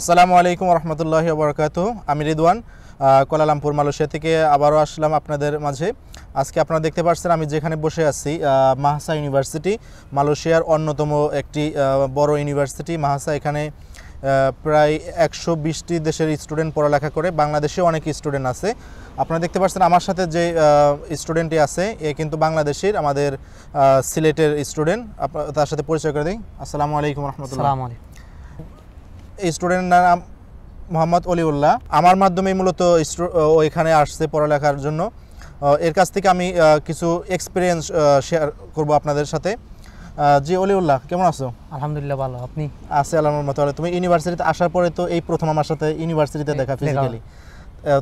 আসসালামু আলাইকুম রহমতুল্লাহি বরকাত আমি রিদওয়ান কোলালামপুর মালয়েশিয়া থেকে আবারও আসলাম আপনাদের মাঝে আজকে আপনারা দেখতে পাচ্ছেন আমি যেখানে বসে আছি মাহাসা ইউনিভার্সিটি মালয়েশিয়ার অন্যতম একটি বড় ইউনিভার্সিটি মাহাসা এখানে প্রায় একশো বিশটি দেশের স্টুডেন্ট পড়ালেখা করে বাংলাদেশে অনেক স্টুডেন্ট আছে আপনারা দেখতে পাচ্ছেন আমার সাথে যে স্টুডেন্টটি আছে এ কিন্তু বাংলাদেশের আমাদের সিলেটের স্টুডেন্ট তার সাথে পরিচয় করে দিই আসসালামু আলাইকুম রহমতুল্লাহ স্টুডেন্টের নাম মোহাম্মদ অলিউল্লাহ আমার মাধ্যমেই মূলত ওইখানে আসছে পড়ালেখার জন্য এর কাছ থেকে আমি কিছু এক্সপিরিয়েন্স শেয়ার করব আপনাদের সাথে জি অলিউল্লাহ কেমন আছো আলহামদুলিল্লাহ ভালো আপনি আছে আলহামদুল মতো তুমি ইউনিভার্সিটিতে আসার পরে তো এই প্রথম আমার সাথে ইউনিভার্সিটিতে দেখা ফিজিক্যালি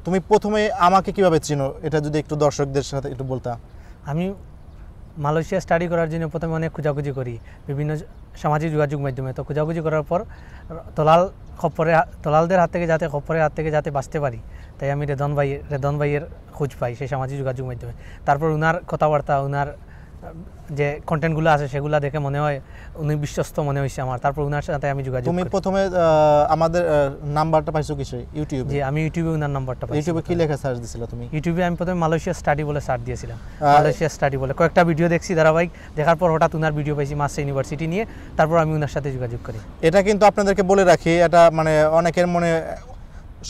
তুমি প্রথমে আমাকে কিভাবে চিনো এটা যদি একটু দর্শকদের সাথে একটু বলতা আমি মালয়েশিয়া স্টাডি করার জন্য প্রথমে অনেক খোঁজাখুঁজি করি বিভিন্ন সামাজিক যোগাযোগ মাধ্যমে তো খোঁজাখুঁজি করার পর তলাল খপ্পরে তলালদের হাত থেকে যাতে খপ্পরের হাত থেকে যাতে বাঁচতে পারি তাই আমি রেদন ভাই রেদন ভাইয়ের খোঁজ পাই সেই সামাজিক যোগাযোগ মাধ্যমে তারপর উনার কথাবার্তা উনার যে কন্টেন্টগুলো আছে সেগুলো দেখে মনে হয় উনি বিশ্বস্ত মনে হয়েছে আমার তারপর উনার সাথে আমি যোগাযোগ তুমি প্রথমে আমাদের নাম্বারটা পাইছো কিছু ইউটিউবে জি আমি ইউটিউবে উনার নাম্বারটা পাইছি ইউটিউবে কি লেখা সার্চ দিছিল তুমি ইউটিউবে আমি প্রথমে মালয়েশিয়া স্টাডি বলে সার্চ দিয়েছিলাম মালয়েশিয়া স্টাডি বলে কয়েকটা ভিডিও দেখছি ধারাবাহিক দেখার পর হঠাৎ উনার ভিডিও পাইছি মাস ইউনিভার্সিটি নিয়ে তারপর আমি উনার সাথে যোগাযোগ করি এটা কিন্তু আপনাদেরকে বলে রাখি এটা মানে অনেকের মনে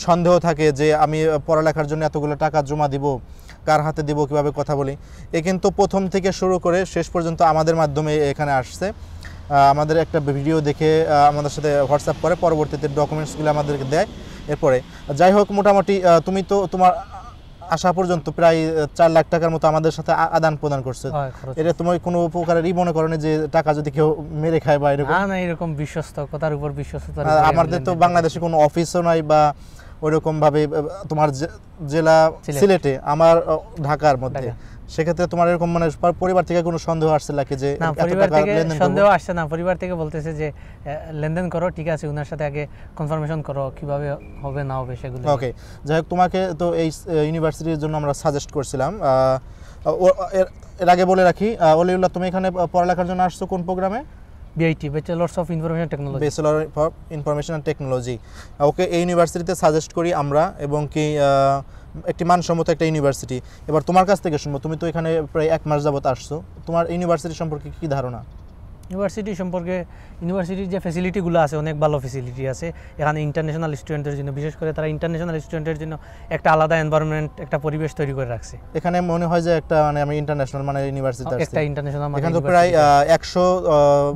সন্দেহ থাকে যে আমি পড়ালেখার জন্য এতগুলো টাকা জমা দিব কার হাতে দিব কিভাবে কথা বলি এ কিন্তু প্রথম থেকে শুরু করে শেষ পর্যন্ত আমাদের মাধ্যমে এখানে আসছে আমাদের একটা ভিডিও দেখে আমাদের সাথে হোয়াটসঅ্যাপ করে পরবর্তীতে ডকুমেন্টসগুলো আমাদেরকে দেয় এরপরে যাই হোক মোটামুটি তুমি তো তোমার আসা পর্যন্ত প্রায় চার লাখ টাকার মতো আমাদের সাথে আদান প্রদান করছে এটা তোমার কোনো উপকারের ই মনে করেন যে টাকা যদি কেউ মেরে খায় বা এরকম না এরকম কথার উপর বিশ্বস্ত আমাদের তো বাংলাদেশে কোনো অফিসও নাই বা ওইরকমভাবে তোমার জেলা সিলেটে আমার ঢাকার মধ্যে সেক্ষেত্রে তোমার এরকম মানে পরিবার থেকে কোনো সন্দেহ আসছে লাগে যে পরিবার থেকে সন্দেহ আসছে না পরিবার থেকে বলতেছে যে লেনদেন করো ঠিক আছে ওনার সাথে আগে কনফার্মেশন করো কিভাবে হবে না হবে সেগুলো ওকে যাই হোক তোমাকে তো এই ইউনিভার্সিটির জন্য আমরা সাজেস্ট করছিলাম এর আগে বলে রাখি অলিউল্লাহ তুমি এখানে পড়ালেখার জন্য আসছো কোন প্রোগ্রামে BIT bachelors of information technology bachelor of information and technology okay এই ইউনিভার্সিটিতে সাজেস্ট করি আমরা এবং কি একটি মানসম্মত একটা ইউনিভার্সিটি এবার তোমার কাছ থেকে শুনবো তুমি তো এখানে প্রায় এক মাস যাবত আসছো তোমার ইউনিভার্সিটি সম্পর্কে কী ধারণা ইউনিভার্সিটি সম্পর্কে ইউনিভার্সিটির যে ফেসিলিটিগুলো আছে অনেক ভালো ফেসিলিটি আছে এখানে ইন্টারন্যাশনাল স্টুডেন্টের জন্য বিশেষ করে তারা ইন্টারন্যাশনাল স্টুডেন্টের জন্য একটা আলাদা এনভায়রনমেন্ট একটা পরিবেশ তৈরি করে রাখছে এখানে মনে হয় যে একটা মানে আমি ইন্টারন্যাশনাল মানে ইউনিভার্সিটি একটা ইন্টারন্যাশনাল মানে এখানে তো প্রায় একশো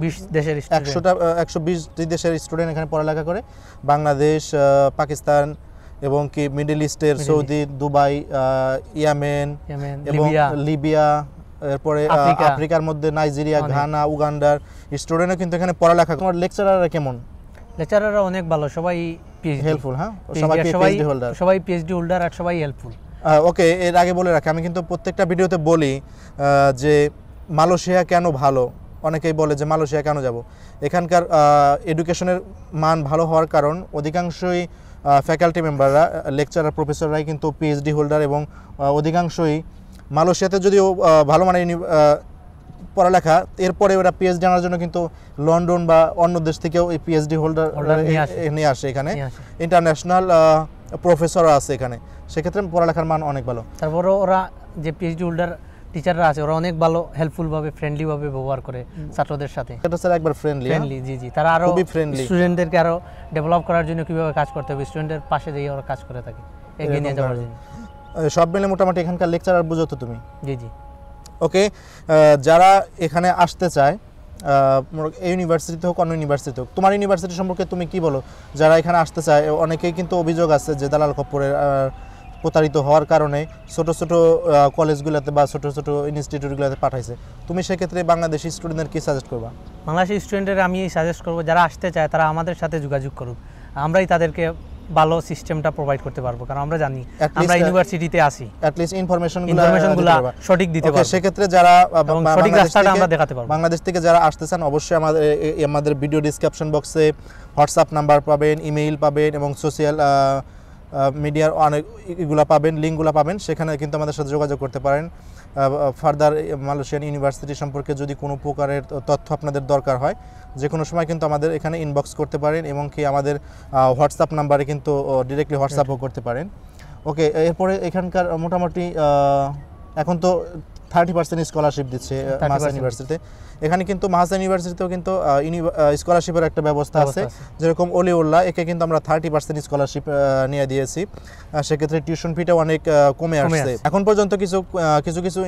বিশ দেশের একশোটা একশো বিশ দেশের স্টুডেন্ট এখানে পড়ালেখা করে বাংলাদেশ পাকিস্তান এবং কি মিডল ইস্টের সৌদি দুবাই ইয়ামেন এবং লিবিয়া এরপরে আফ্রিকার মধ্যে নাইজেরিয়া ঘানা উগান্ডার স্টুডেন্টও কিন্তু এখানে পড়ালেখা তোমার লেকচারাররা কেমন লেকচারাররা অনেক ভালো সবাই হেল্পফুল হ্যাঁ সবাই পিএইচডি হোল্ডার সবাই পিএইচডি হোল্ডার আর সবাই হেল্পফুল ওকে এর আগে বলে রাখি আমি কিন্তু প্রত্যেকটা ভিডিওতে বলি যে মালয়েশিয়া কেন ভালো অনেকেই বলে যে মালয়েশিয়া কেন যাব এখানকার এডুকেশনের মান ভালো হওয়ার কারণ অধিকাংশই ফ্যাকাল্টি মেম্বাররা লেকচারার প্রফেসররাই কিন্তু পিএইচডি হোল্ডার এবং অধিকাংশই মালয়েশিয়াতে যদিও ভালো মানের পড়ালেখা এরপরে ওরা পিএইচডি আনার জন্য কিন্তু লন্ডন বা অন্য দেশ থেকেও এই পিএইচডি হোল্ডার নিয়ে আসে এখানে ইন্টারন্যাশনাল প্রফেসর আছে এখানে সেক্ষেত্রে পড়ালেখার মান অনেক ভালো তারপরে ওরা যে পিএইচডি হোল্ডার টিচাররা আছে ওরা অনেক ভালো হেল্পফুলভাবে ফ্রেন্ডলিভাবে ব্যবহার করে ছাত্রদের সাথে একবার ফ্রেন্ডলি হ্যাঁ? ফ্রেন্ডলি জি জি তারা আরও ফ্রেন্ডলি স্টুডেন্টদেরকে আরও ডেভেলপ করার জন্য কীভাবে কাজ করতে হবে স্টুডেন্টের পাশে দিয়ে ওরা কাজ করে থাকে এগিয়ে নিয়ে যাওয়ার জন্য সব মিলে মোটামুটি এখানকার লেকচারার বুঝো তো তুমি জি জি ওকে যারা এখানে আসতে চায় এই ইউনিভার্সিটিতে হোক অন্য ইউনিভার্সিটি হোক তোমার ইউনিভার্সিটি সম্পর্কে তুমি কি বলো যারা এখানে আসতে চায় অনেকেই কিন্তু অভিযোগ আছে যে দালাল খপ্পরের প্রতারিত হওয়ার কারণে ছোট ছোট কলেজগুলোতে বা ছোট ছোট ইনস্টিটিউটগুলোতে পাঠাইছে তুমি সেক্ষেত্রে বাংলাদেশি স্টুডেন্টদের কী সাজেস্ট করবা বাংলাদেশি স্টুডেন্টের আমি সাজেস্ট করবো যারা আসতে চায় তারা আমাদের সাথে যোগাযোগ করুক আমরাই তাদেরকে ভালো সিস্টেমটা প্রোভাইড করতে পারবো কারণ আমরা জানি আমরা ইউনিভার্সিটিতে আসি অ্যাটলিস্ট ইনফরমেশন ইনফরমেশন ইনফরমেশনগুলো সঠিক দিতে পারবো সেই ক্ষেত্রে যারা সঠিক রাস্তাটা আমরা দেখাতে পারবো বাংলাদেশ থেকে যারা আসতে চান অবশ্যই আমাদের আমাদের ভিডিও ডেসক্রিপশন বক্সে হোয়াটসঅ্যাপ নাম্বার পাবেন ইমেইল পাবেন এবং সোশ্যাল মিডিয়ার অনেক এগুলো পাবেন লিঙ্কগুলো পাবেন সেখানে কিন্তু আমাদের সাথে যোগাযোগ করতে পারেন ফার্দার মালয়েশিয়ান ইউনিভার্সিটি সম্পর্কে যদি কোনো প্রকারের তথ্য আপনাদের দরকার হয় যে কোনো সময় কিন্তু আমাদের এখানে ইনবক্স করতে পারেন এবং কি আমাদের হোয়াটসঅ্যাপ নাম্বারে কিন্তু ডিরেক্টলি হোয়াটসঅ্যাপও করতে পারেন ওকে এরপরে এখানকার মোটামুটি এখন তো থার্টি পার্সেন্ট স্কলারশিপ দিচ্ছে ইউনিভার্সিটিতে uh, এখানে কিন্তু ইউনিভার্সিটিতেও কিন্তু স্কলারশিপের uh, uh, একটা ব্যবস্থা আছে যেরকম অলিউল্লাহ একে কিন্তু আমরা থার্টি পার্সেন্ট স্কলারশিপ নিয়ে দিয়েছি সেক্ষেত্রে টিউশন ফিটা অনেক কমে আসছে এখন পর্যন্ত কিছু কিছু কিছু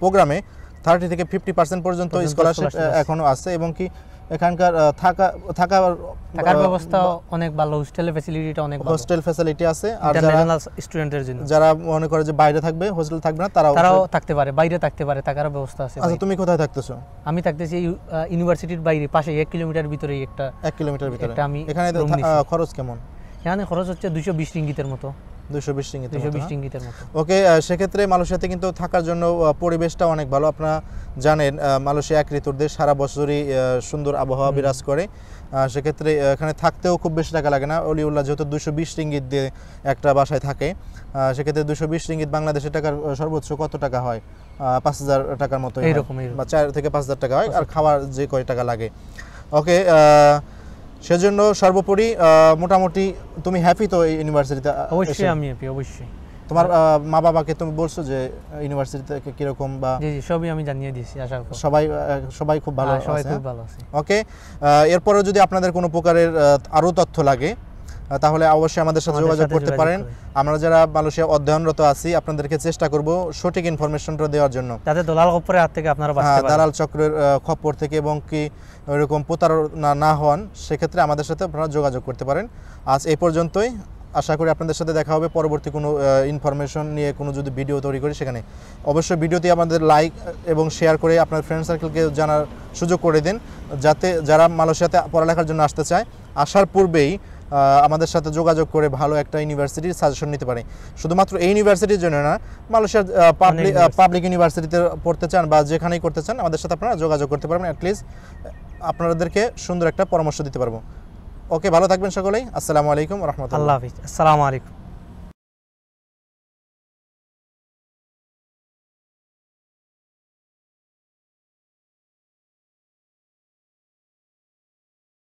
প্রোগ্রামে থার্টি থেকে ফিফটি পার্সেন্ট পর্যন্ত স্কলারশিপ এখনও আছে এবং কি এখানকার থাকা থাকা থাকার ব্যবস্থা অনেক ভালো হোস্টেলের ফ্যাসিলিটিটা অনেক ভালো হোস্টেল ফ্যাসিলিটি আছে আর যারা স্টুডেন্টদের জন্য যারা মনে করে যে বাইরে থাকবে হোস্টেল থাকবে না তারাও তারাও থাকতে পারে বাইরে থাকতে পারে থাকার ব্যবস্থা আছে আচ্ছা তুমি কোথায় থাকতেছো আমি থাকতেছি ইউনিভার্সিটির বাইরে পাশে 1 কিলোমিটার ভিতরে একটা 1 কিলোমিটার ভিতরে আমি এখানে খরচ কেমন এখানে খরচ হচ্ছে 220 রিঙ্গিতের মতো হ্যাঁ? ওকে সেক্ষেত্রে মালয়েশিয়াতে কিন্তু থাকার জন্য পরিবেশটা অনেক ভালো আপনারা জানেন মালয়েশিয়া এক ঋতুর দেশ সারা বছরই সুন্দর আবহাওয়া বিরাজ করে সেক্ষেত্রে এখানে থাকতেও খুব বেশি টাকা লাগে না অলিউল্লাহ যেহেতু দুশো বিশ রিঙ্গিত দিয়ে একটা বাসায় থাকে সেক্ষেত্রে দুশো বিশ রিঙ্গিত বাংলাদেশের টাকার সর্বোচ্চ কত টাকা হয় পাঁচ হাজার টাকার মতো এইরকম বা চার থেকে পাঁচ হাজার টাকা হয় আর খাওয়ার যে কয় টাকা লাগে ওকে আহ সেজন্য সর্বোপরি মোটামুটি তুমি হ্যাপি তো এই ইউনিভার্সিটিতে অবশ্যই আমি হ্যাপি অবশ্যই তোমার মা বাবাকে তুমি বলছো যে ইউনিভার্সিটিতে কিরকম বা জি জি সবই আমি জানিয়ে দিয়েছি আশা করি সবাই সবাই খুব ভালো হ্যাঁ, আছে সবাই খুব হ্যাঁ? ভালো আছে ওকে এরপরে যদি আপনাদের কোনো প্রকারের আরও তথ্য লাগে তাহলে অবশ্যই আমাদের সাথে যোগাযোগ করতে পারেন আমরা যারা মালয়েশিয়া অধ্যয়নরত আছি আপনাদেরকে চেষ্টা করব সঠিক ইনফরমেশনটা দেওয়ার জন্য যাতে দালাল খপ্পরের হাত থেকে আপনারা বাঁচতে হ্যাঁ, পারেন দালাল চক্রের খপ্পর থেকে এবং কি এরকম প্রতারণা না হন সেক্ষেত্রে আমাদের সাথে আপনারা যোগাযোগ করতে পারেন আজ এই পর্যন্তই আশা করি আপনাদের সাথে দেখা হবে পরবর্তী কোনো ইনফরমেশন নিয়ে কোনো যদি ভিডিও তৈরি করি সেখানে অবশ্যই ভিডিওটি আমাদের লাইক এবং শেয়ার করে আপনার ফ্রেন্ড সার্কেলকে জানার সুযোগ করে দিন যাতে যারা মালয়েশিয়াতে পড়ালেখার জন্য আসতে চায় আসার পূর্বেই আমাদের সাথে যোগাযোগ করে ভালো একটা ইউনিভার্সিটির সাজেশন নিতে পারে শুধুমাত্র এই ইউনিভার্সিটির জন্য না মালয়েশিয়ার পাবলিক পাবলিক ইউনিভার্সিটিতে পড়তে চান বা যেখানেই করতে চান আমাদের সাথে আপনারা যোগাযোগ করতে পারবেন অ্যাটলিস্ট আপনাদেরকে সুন্দর একটা পরামর্শ দিতে পারবো ওকে ভালো থাকবেন সকলেই আসসালামু আলাইকুম রহমতুল্লাহ হাফিজ আসসালামু আলাইকুম